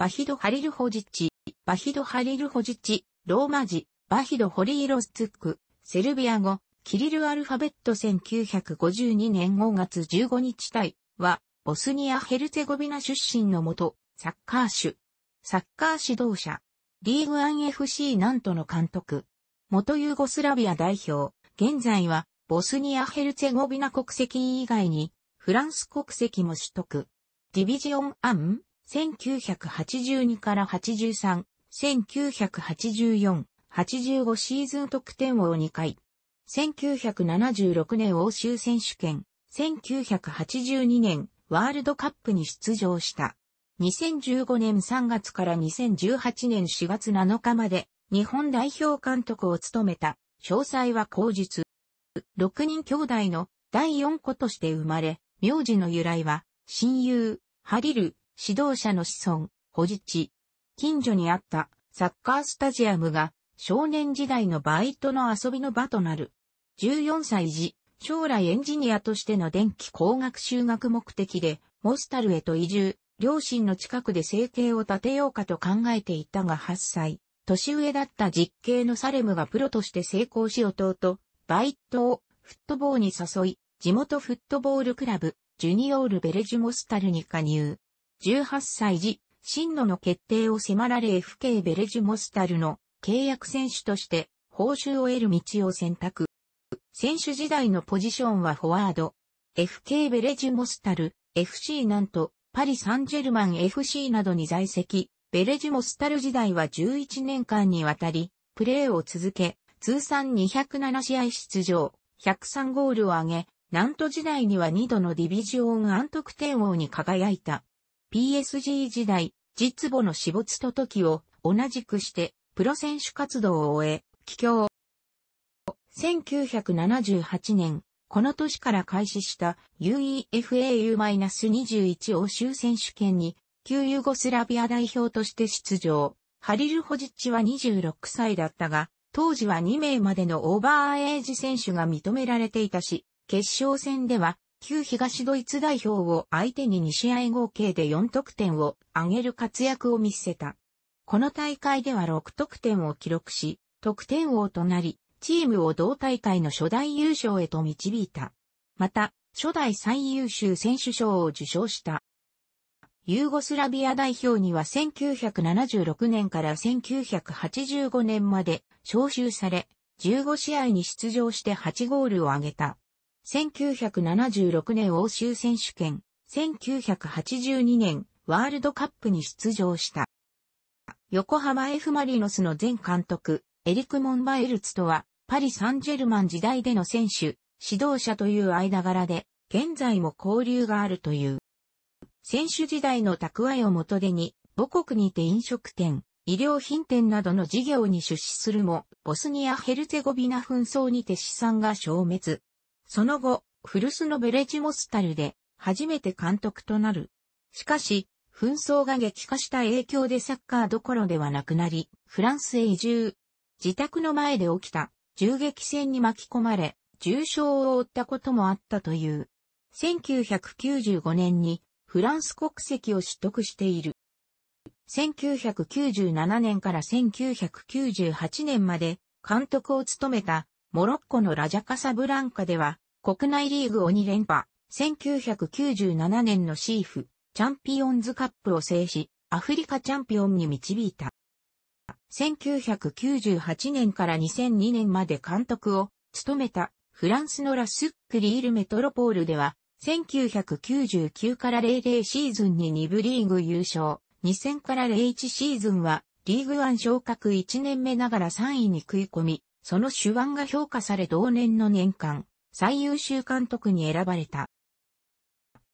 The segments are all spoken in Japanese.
バヒド・ハリルホジッチ、バヒド・ハリルホジッチ、ローマ字、バヒド・ホリーロスツック、セルビア語、キリルアルファベット1952年5月15日対は、ボスニア・ヘルツェゴビナ出身の元、サッカー種。サッカー指導者、リーグ 1FC なんとの監督、元ユーゴスラビア代表、現在は、ボスニア・ヘルツェゴビナ国籍以外に、フランス国籍も取得。ディビジオン・アン1982から83、1984、85シーズン得点王2回。1976年欧州選手権、1982年ワールドカップに出場した。2015年3月から2018年4月7日まで日本代表監督を務めた。詳細は口述。6人兄弟の第4子として生まれ、名字の由来は、親友、ハリル、指導者の子孫、保持地。近所にあったサッカースタジアムが少年時代のバイトの遊びの場となる。14歳時、将来エンジニアとしての電気工学修学目的で、モスタルへと移住、両親の近くで生計を立てようかと考えていたが8歳、年上だった実刑のサレムがプロとして成功し弟、バイトをフットボールに誘い、地元フットボールクラブ、ジュニオールベレジュモスタルに加入。18歳時、真路の決定を迫られ FK ベレジュモスタルの契約選手として報酬を得る道を選択。選手時代のポジションはフォワード。FK ベレジュモスタル、FC なんと、パリ・サンジェルマン FC などに在籍。ベレジュモスタル時代は11年間にわたり、プレーを続け、通算207試合出場、103ゴールを挙げ、ナント時代には2度のディビジオン安得点王に輝いた。PSG 時代、実母の死没と時を同じくしてプロ選手活動を終え、帰郷。1978年、この年から開始した UEFAU-21 欧州選手権に旧ユーゴスラビア代表として出場。ハリル・ホジッチは26歳だったが、当時は2名までのオーバーエイジ選手が認められていたし、決勝戦では旧東ドイツ代表を相手に2試合合計で4得点を上げる活躍を見せた。この大会では6得点を記録し、得点王となり、チームを同大会の初代優勝へと導いた。また、初代最優秀選手賞を受賞した。ユーゴスラビア代表には1976年から1985年まで招集され、15試合に出場して8ゴールを挙げた。1976年欧州選手権、1982年ワールドカップに出場した。横浜 F マリノスの前監督、エリク・モンバエルツとは、パリ・サンジェルマン時代での選手、指導者という間柄で、現在も交流があるという。選手時代の蓄えを元手に、母国にて飲食店、医療品店などの事業に出資するも、ボスニア・ヘルツェゴビナ紛争にて資産が消滅。その後、古巣のベレジモスタルで初めて監督となる。しかし、紛争が激化した影響でサッカーどころではなくなり、フランスへ移住。自宅の前で起きた銃撃戦に巻き込まれ、重傷を負ったこともあったという。1995年にフランス国籍を取得している。1997年から1998年まで監督を務めたモロッコのラジャカサブランカでは、国内リーグを2連覇、1997年のシーフ、チャンピオンズカップを制し、アフリカチャンピオンに導いた。1998年から2002年まで監督を務めたフランスのラスックリールメトロポールでは、1999から00シーズンに2部リーグ優勝、2000から01シーズンはリーグワン昇格1年目ながら3位に食い込み、その手腕が評価され同年の年間、最優秀監督に選ばれた。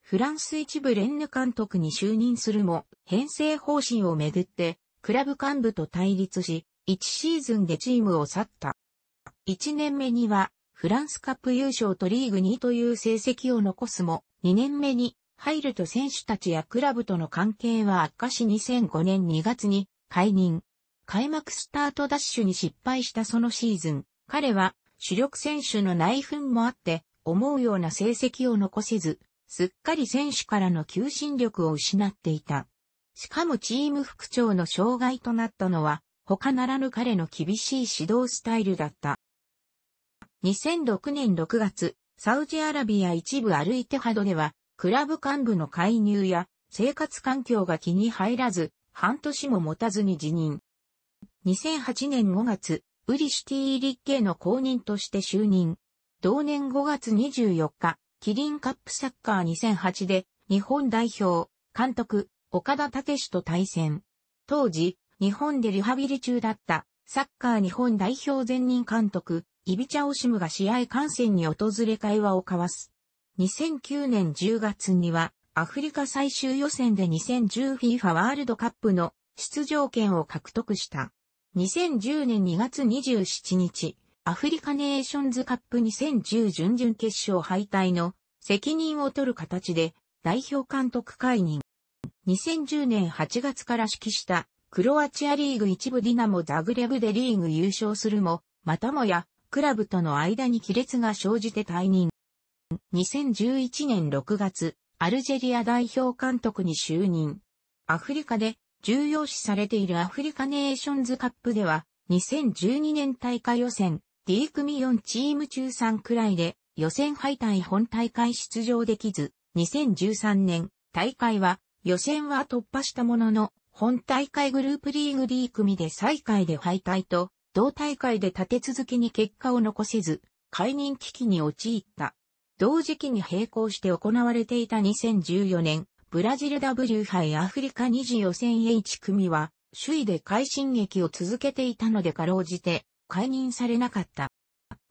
フランス一部レンヌ監督に就任するも、編成方針をめぐって、クラブ幹部と対立し、1シーズンでチームを去った。1年目には、フランスカップ優勝とリーグ2という成績を残すも、2年目に入ると選手たちやクラブとの関係は悪化し2005年2月に解任。開幕スタートダッシュに失敗したそのシーズン、彼は主力選手の内紛もあって、思うような成績を残せず、すっかり選手からの求心力を失っていた。しかもチーム副長の障害となったのは、他ならぬ彼の厳しい指導スタイルだった。2006年6月、サウジアラビア一部アルイテハドでは、クラブ幹部の介入や生活環境が気に入らず、半年も持たずに辞任。2008年5月、ウリシティリッケの公認として就任。同年5月24日、キリンカップサッカー2008で日本代表、監督、岡田武史と対戦。当時、日本でリハビリ中だったサッカー日本代表前任監督、イビチャオシムが試合観戦に訪れ会話を交わす。2009年10月には、アフリカ最終予選で 2010FIFA ワールドカップの出場権を獲得した。2010年2月27日、アフリカネーションズカップ2010準々決勝敗退の責任を取る形で代表監督解任。2010年8月から指揮したクロアチアリーグ一部ディナモ・ザグレブでリーグ優勝するも、またもやクラブとの間に亀裂が生じて退任。2011年6月、アルジェリア代表監督に就任。アフリカで重要視されているアフリカネーションズカップでは、2012年大会予選、D 組4チーム中3くらいで、予選敗退本大会出場できず、2013年、大会は、予選は突破したものの、本大会グループリーグ D 組で最下位で敗退と、同大会で立て続けに結果を残せず、解任危機に陥った。同時期に並行して行われていた2014年ブラジル W 杯アフリカ2次予選 H 組は、首位で快進撃を続けていたのでかろうじて、解任されなかった。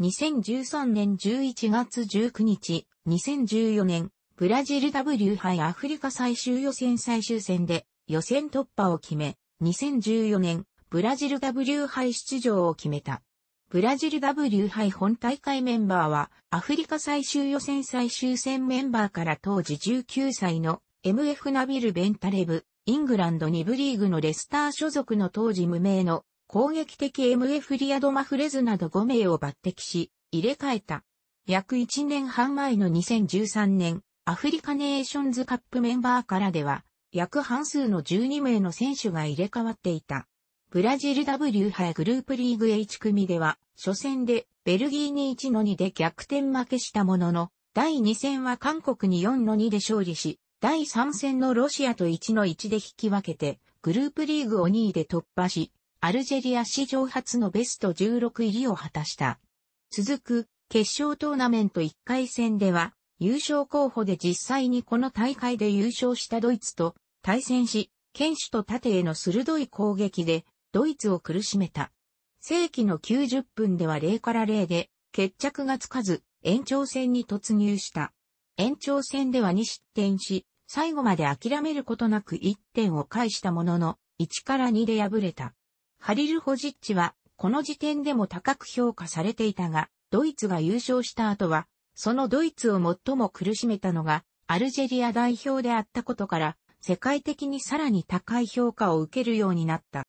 2013年11月19日、2014年、ブラジル W 杯アフリカ最終予選最終戦で予選突破を決め、2014年、ブラジル W 杯出場を決めた。ブラジル W 杯本大会メンバーは、アフリカ最終予選最終戦メンバーから当時19歳の MF ナビル・ベンタレブ、イングランド2部リーグのレスター所属の当時無名の攻撃的 MF リアド・マフレズなど5名を抜擢し、入れ替えた。約1年半前の2013年、アフリカネーションズカップメンバーからでは、約半数の12名の選手が入れ替わっていた。ブラジル W 杯グループリーグ H 組では、初戦でベルギーに1の2で逆転負けしたものの、第2戦は韓国に4の2で勝利し、第3戦のロシアと1の1で引き分けて、グループリーグを2位で突破し、アルジェリア史上初のベスト16入りを果たした。続く、決勝トーナメント1回戦では、優勝候補で実際にこの大会で優勝したドイツと対戦し、剣手と盾への鋭い攻撃で、ドイツを苦しめた。正規の90分では0から0で、決着がつかず、延長戦に突入した。延長戦では2失点し、最後まで諦めることなく1点を返したものの、1から2で敗れた。ハリル・ホジッチは、この時点でも高く評価されていたが、ドイツが優勝した後は、そのドイツを最も苦しめたのが、アルジェリア代表であったことから、世界的にさらに高い評価を受けるようになった。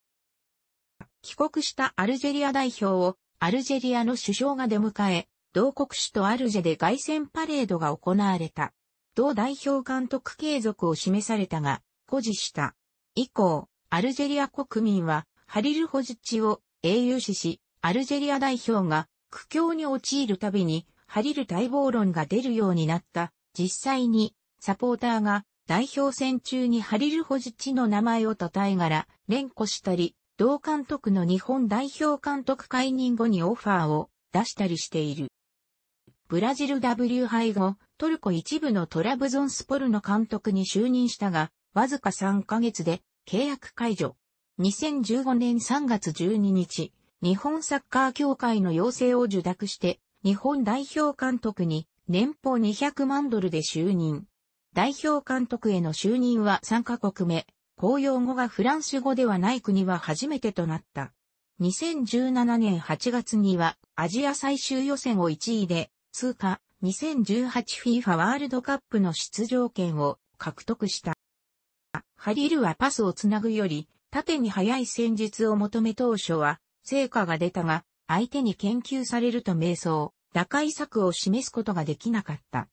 帰国したアルジェリア代表を、アルジェリアの首相が出迎え、同国首都アルジェで凱旋パレードが行われた。同代表監督継続を示されたが、誇示した。以降、アルジェリア国民は、ハリル・ホジッチを英雄視し、アルジェリア代表が苦境に陥るたびに、ハリル待望論が出るようになった。実際に、サポーターが代表戦中にハリル・ホジッチの名前を称えがら、連呼したり、同監督の日本代表監督解任後にオファーを出したりしている。ブラジル W 杯後、トルコ一部のトラブゾンスポルの監督に就任したが、わずか3ヶ月で契約解除。2015年3月12日、日本サッカー協会の要請を受諾して、日本代表監督に年俸200万ドルで就任。代表監督への就任は3カ国目、公用語がフランス語ではない国は初めてとなった。2017年8月にはアジア最終予選を1位で通過 2018FIFA ワールドカップの出場権を獲得した。ハリルはパスをつなぐより、縦に速い戦術を求め当初は、成果が出たが、相手に研究されると迷走、打開策を示すことができなかった。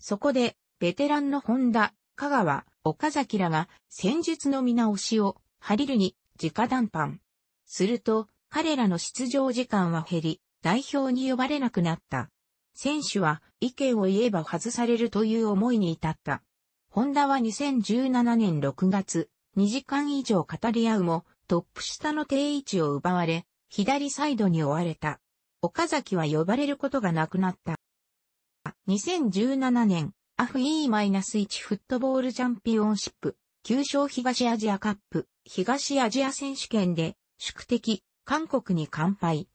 そこで、ベテランの本田、香川、岡崎らが戦術の見直しを、ハリルに直談判。すると、彼らの出場時間は減り、代表に呼ばれなくなった。選手は意見を言えば外されるという思いに至った。ホンダは2017年6月、2時間以上語り合うも、トップ下の定位置を奪われ、左サイドに追われた。岡崎は呼ばれることがなくなった。2017年、アフ E-1 フットボールチャンピオンシップ、旧称東アジアカップ、東アジア選手権で、宿敵、韓国に完敗。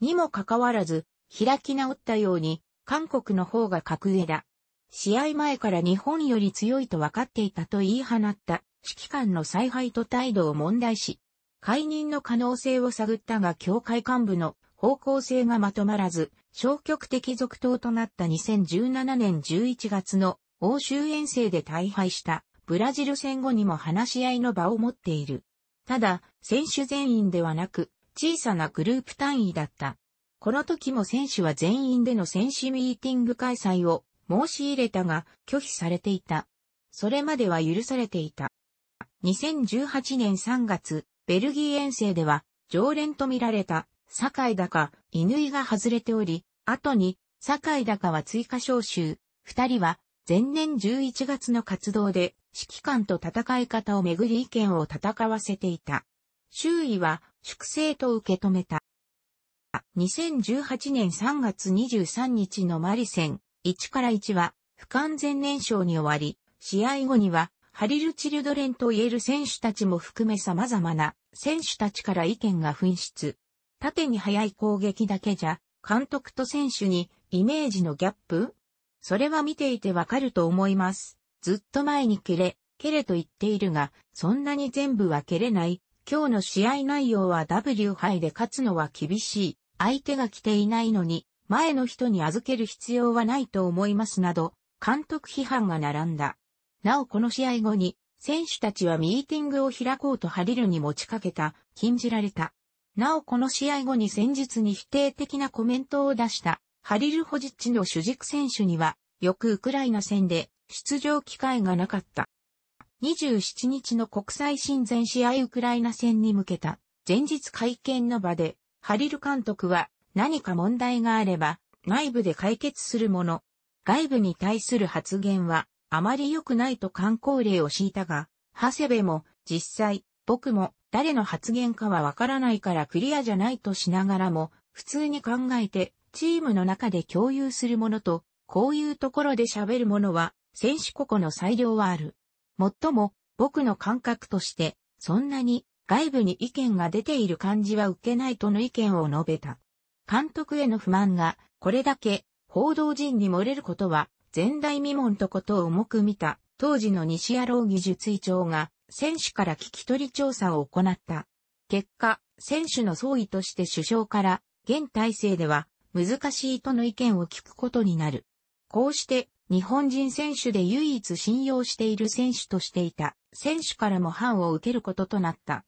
にもかかわらず、開き直ったように、韓国の方が格上だ。試合前から日本より強いと分かっていたと言い放った指揮官の采配と態度を問題し、解任の可能性を探ったが協会幹部の方向性がまとまらず、消極的続投となった2017年11月の欧州遠征で大敗したブラジル戦後にも話し合いの場を持っている。ただ、選手全員ではなく、小さなグループ単位だった。この時も選手は全員での選手ミーティング開催を申し入れたが拒否されていた。それまでは許されていた。2018年3月、ベルギー遠征では常連と見られた酒井高、犬井が外れており、後に酒井高は追加招集、二人は前年11月の活動で指揮官と戦い方をめぐり意見を戦わせていた。周囲は粛清と受け止めた。2018年3月23日のマリ戦、1から1は不完全燃焼に終わり、試合後にはハリル・チルドレンと言える選手たちも含め様々な選手たちから意見が紛失。縦に速い攻撃だけじゃ、監督と選手にイメージのギャップそれは見ていてわかると思います。ずっと前に蹴れ、蹴れと言っているが、そんなに全部は蹴れない。今日の試合内容は W 杯で勝つのは厳しい。相手が来ていないのに、前の人に預ける必要はないと思いますなど、監督批判が並んだ。なおこの試合後に、選手たちはミーティングを開こうとハリルに持ちかけた、禁じられた。なおこの試合後に戦術に否定的なコメントを出した、ハリル・ホジッチの主軸選手には、翌ウクライナ戦で出場機会がなかった。27日の国際親善試合ウクライナ戦に向けた前日会見の場でハリル監督は何か問題があれば内部で解決するもの、外部に対する発言はあまり良くないと観光例を敷いたが、長谷部も実際僕も誰の発言かはわからないからクリアじゃないとしながらも普通に考えてチームの中で共有するものとこういうところで喋るものは選手個々の裁量はある。もっとも僕の感覚としてそんなに外部に意見が出ている感じは受けないとの意見を述べた。監督への不満が、これだけ、報道陣に漏れることは、前代未聞とことを重く見た、当時の西野郎技術委長が、選手から聞き取り調査を行った。結果、選手の総意として首相から、現体制では、難しいとの意見を聞くことになる。こうして、日本人選手で唯一信用している選手としていた、選手からも判を受けることとなった。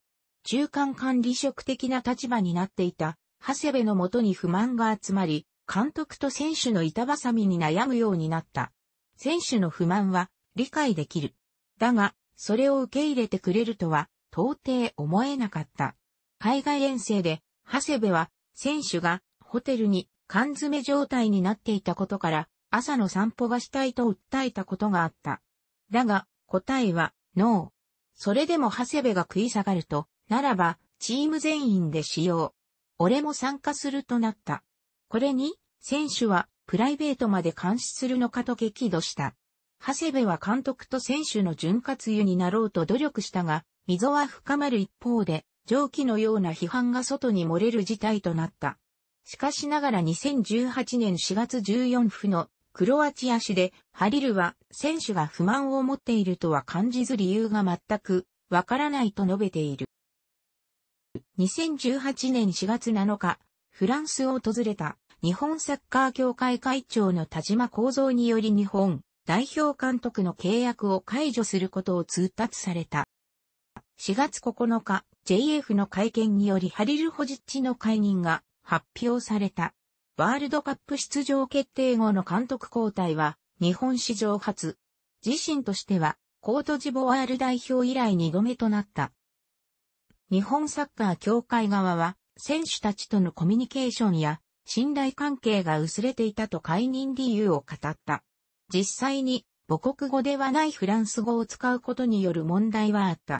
中間管理職的な立場になっていた、長谷部のもとに不満が集まり、監督と選手の板挟みに悩むようになった。選手の不満は理解できる。だが、それを受け入れてくれるとは、到底思えなかった。海外遠征で、長谷部は、選手がホテルに缶詰状態になっていたことから、朝の散歩がしたいと訴えたことがあった。だが、答えは、ノー。それでも長谷部が食い下がると、ならば、チーム全員で使用。俺も参加するとなった。これに、選手は、プライベートまで監視するのかと激怒した。長谷部は監督と選手の潤滑油になろうと努力したが、溝は深まる一方で、蒸気のような批判が外に漏れる事態となった。しかしながら2018年4月14日のクロアチア市で、ハリルは選手が不満を持っているとは感じず理由が全くわからないと述べている。2018年4月7日、フランスを訪れた日本サッカー協会会長の田島幸三により日本代表監督の契約を解除することを通達された。4月9日、JF の会見によりハリル・ホジッチの解任が発表された。ワールドカップ出場決定後の監督交代は日本史上初。自身としてはコートジボワール代表以来2度目となった。日本サッカー協会側は、選手たちとのコミュニケーションや信頼関係が薄れていたと解任理由を語った。実際に母国語ではないフランス語を使うことによる問題はあった。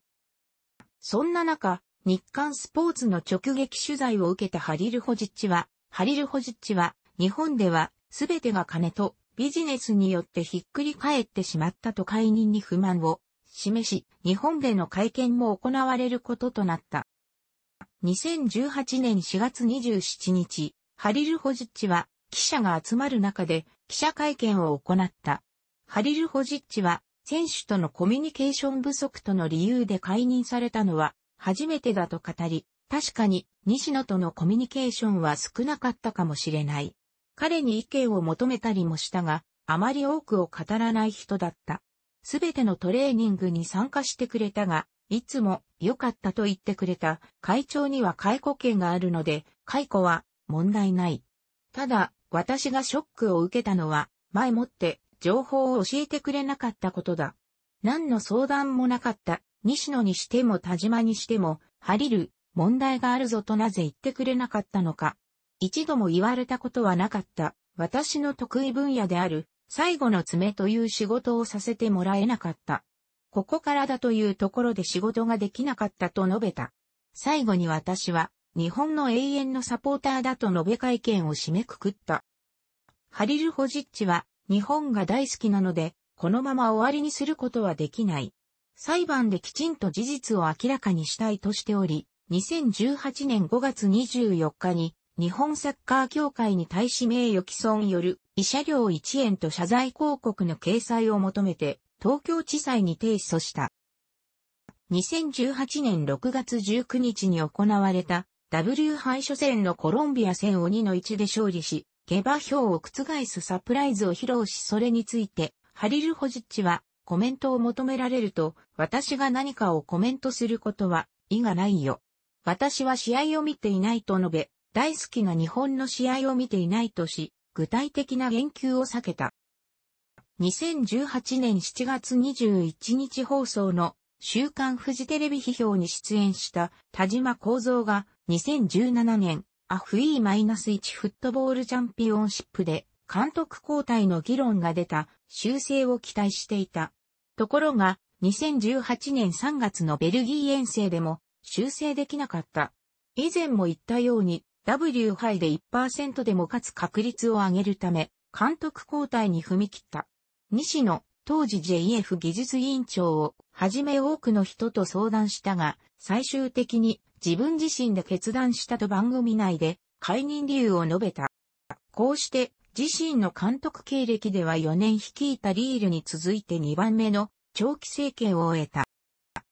そんな中、日刊スポーツの直撃取材を受けたハリル・ホジッチは、ハリル・ホジッチは、日本ではすべてが金とビジネスによってひっくり返ってしまったと解任に不満を示し、日本での会見も行われることとなった。2018年4月27日、ハリル・ホジッチは記者が集まる中で記者会見を行った。ハリル・ホジッチは選手とのコミュニケーション不足との理由で解任されたのは初めてだと語り、確かに西野とのコミュニケーションは少なかったかもしれない。彼に意見を求めたりもしたが、あまり多くを語らない人だった。すべてのトレーニングに参加してくれたが、いつも良かったと言ってくれた会長には解雇権があるので、解雇は問題ない。ただ、私がショックを受けたのは、前もって情報を教えてくれなかったことだ。何の相談もなかった、西野にしても田島にしても、ハリル、問題があるぞとなぜ言ってくれなかったのか。一度も言われたことはなかった、私の得意分野である最後の爪という仕事をさせてもらえなかった。ここからだというところで仕事ができなかったと述べた。最後に私は日本の永遠のサポーターだと述べ会見を締めくくった。ハリル・ホジッチは日本が大好きなので、このまま終わりにすることはできない。裁判できちんと事実を明らかにしたいとしており、2018年5月24日に日本サッカー協会に対し名誉毀損による慰謝料1円と謝罪広告の掲載を求めて、東京地裁に提訴した。2018年6月19日に行われた W 杯初戦のコロンビア戦を2の1で勝利し、下馬評を覆すサプライズを披露し、それについて、ハリル・ホジッチは、コメントを求められると、私が何かをコメントすることは、意がないよ。私は試合を見ていないと述べ、大好きな日本の試合を見ていないとし、具体的な言及を避けた。2018年7月21日放送の週刊フジテレビ批評に出演した田島幸三が2017年アフーマイナス1フットボールチャンピオンシップで監督交代の議論が出た修正を期待していた。ところが2018年3月のベルギー遠征でも修正できなかった。以前も言ったように W 杯で1%でも勝つ確率を上げるため、監督交代に踏み切った。西野、当時 JF 技術委員長をはじめ多くの人と相談したが、最終的に自分自身で決断したと番組内で解任理由を述べた。こうして自身の監督経歴では4年率いたリールに続いて2番目の長期政権を終えた。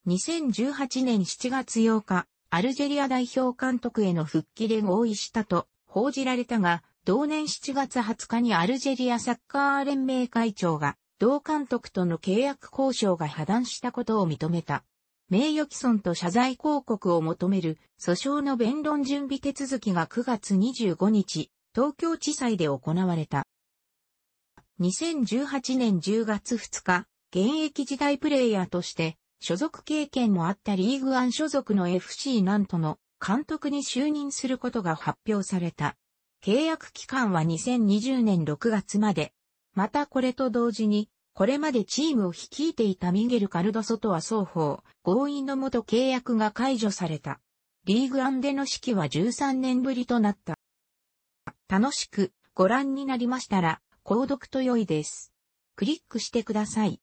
2018年7月8日、アルジェリア代表監督への復帰で合意したと報じられたが、同年7月20日にアルジェリアサッカー連盟会長が、同監督との契約交渉が破談したことを認めた。名誉毀損と謝罪広告を求める訴訟の弁論準備手続きが9月25日、東京地裁で行われた。2018年10月2日、現役時代プレイヤーとして所属経験もあったリーグワン所属の FC なんとの監督に就任することが発表された。契約期間は2020年6月まで。またこれと同時に、これまでチームを率いていたミゲル・カルドソとは双方、合意のもと契約が解除された。リーグアンでの指揮は13年ぶりとなった。楽しくご覧になりましたら、購読と良いです。クリックしてください。